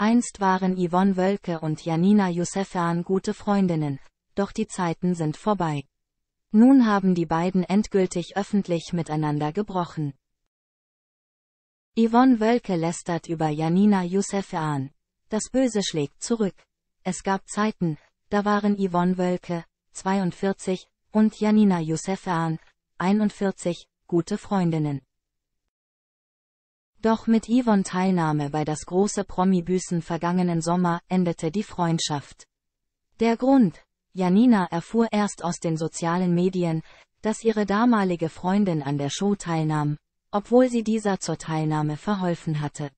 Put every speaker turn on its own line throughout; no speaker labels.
Einst waren Yvonne Wölke und Janina Josefian gute Freundinnen, doch die Zeiten sind vorbei. Nun haben die beiden endgültig öffentlich miteinander gebrochen. Yvonne Wölke lästert über Janina Josefian. Das Böse schlägt zurück. Es gab Zeiten, da waren Yvonne Wölke, 42, und Janina Josefian, 41, gute Freundinnen. Doch mit Yvonne Teilnahme bei das große Promi-Büßen vergangenen Sommer endete die Freundschaft. Der Grund? Janina erfuhr erst aus den sozialen Medien, dass ihre damalige Freundin an der Show teilnahm, obwohl sie dieser zur Teilnahme verholfen hatte.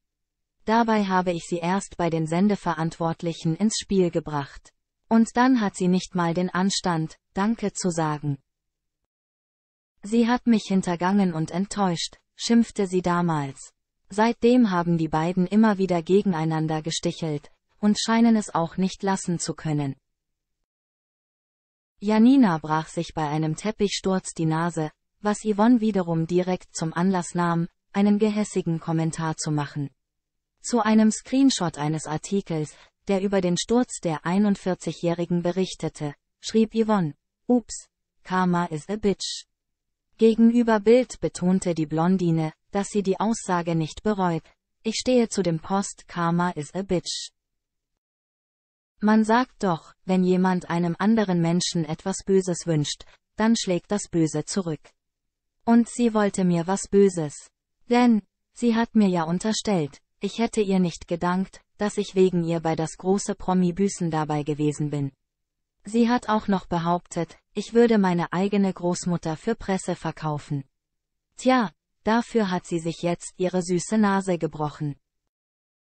Dabei habe ich sie erst bei den Sendeverantwortlichen ins Spiel gebracht. Und dann hat sie nicht mal den Anstand, Danke zu sagen. Sie hat mich hintergangen und enttäuscht, schimpfte sie damals. Seitdem haben die beiden immer wieder gegeneinander gestichelt und scheinen es auch nicht lassen zu können. Janina brach sich bei einem Teppichsturz die Nase, was Yvonne wiederum direkt zum Anlass nahm, einen gehässigen Kommentar zu machen. Zu einem Screenshot eines Artikels, der über den Sturz der 41-Jährigen berichtete, schrieb Yvonne, Ups, Karma is a bitch. Gegenüber Bild betonte die Blondine, dass sie die Aussage nicht bereut. Ich stehe zu dem Post Karma is a bitch. Man sagt doch, wenn jemand einem anderen Menschen etwas Böses wünscht, dann schlägt das Böse zurück. Und sie wollte mir was Böses. Denn, sie hat mir ja unterstellt, ich hätte ihr nicht gedankt, dass ich wegen ihr bei das große Promi-Büßen dabei gewesen bin. Sie hat auch noch behauptet, ich würde meine eigene Großmutter für Presse verkaufen. Tja, dafür hat sie sich jetzt ihre süße Nase gebrochen.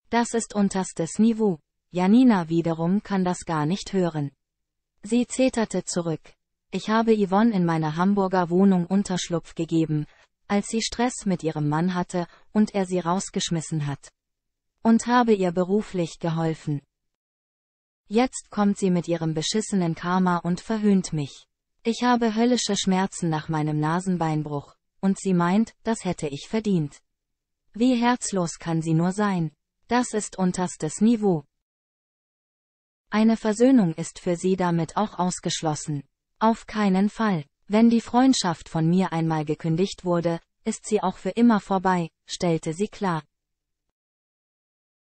Das ist unterstes Niveau. Janina wiederum kann das gar nicht hören. Sie zeterte zurück. Ich habe Yvonne in meiner Hamburger Wohnung Unterschlupf gegeben, als sie Stress mit ihrem Mann hatte und er sie rausgeschmissen hat. Und habe ihr beruflich geholfen. Jetzt kommt sie mit ihrem beschissenen Karma und verhöhnt mich. Ich habe höllische Schmerzen nach meinem Nasenbeinbruch und sie meint, das hätte ich verdient. Wie herzlos kann sie nur sein. Das ist unterstes Niveau. Eine Versöhnung ist für sie damit auch ausgeschlossen. Auf keinen Fall. Wenn die Freundschaft von mir einmal gekündigt wurde, ist sie auch für immer vorbei, stellte sie klar.